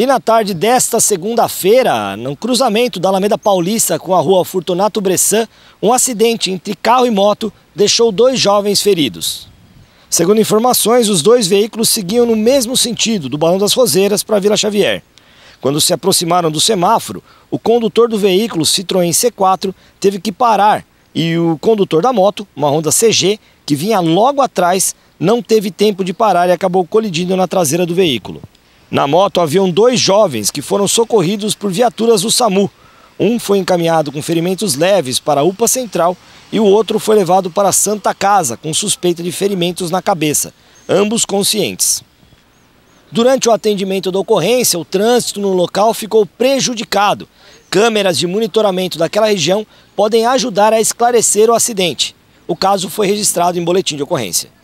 E na tarde desta segunda-feira, no cruzamento da Alameda Paulista com a rua Fortunato Bressan, um acidente entre carro e moto deixou dois jovens feridos. Segundo informações, os dois veículos seguiam no mesmo sentido, do Balão das Roseiras para a Vila Xavier. Quando se aproximaram do semáforo, o condutor do veículo Citroën C4 teve que parar e o condutor da moto, uma Honda CG, que vinha logo atrás, não teve tempo de parar e acabou colidindo na traseira do veículo. Na moto haviam dois jovens que foram socorridos por viaturas do SAMU. Um foi encaminhado com ferimentos leves para a UPA Central e o outro foi levado para a Santa Casa com suspeita de ferimentos na cabeça, ambos conscientes. Durante o atendimento da ocorrência, o trânsito no local ficou prejudicado. Câmeras de monitoramento daquela região podem ajudar a esclarecer o acidente. O caso foi registrado em boletim de ocorrência.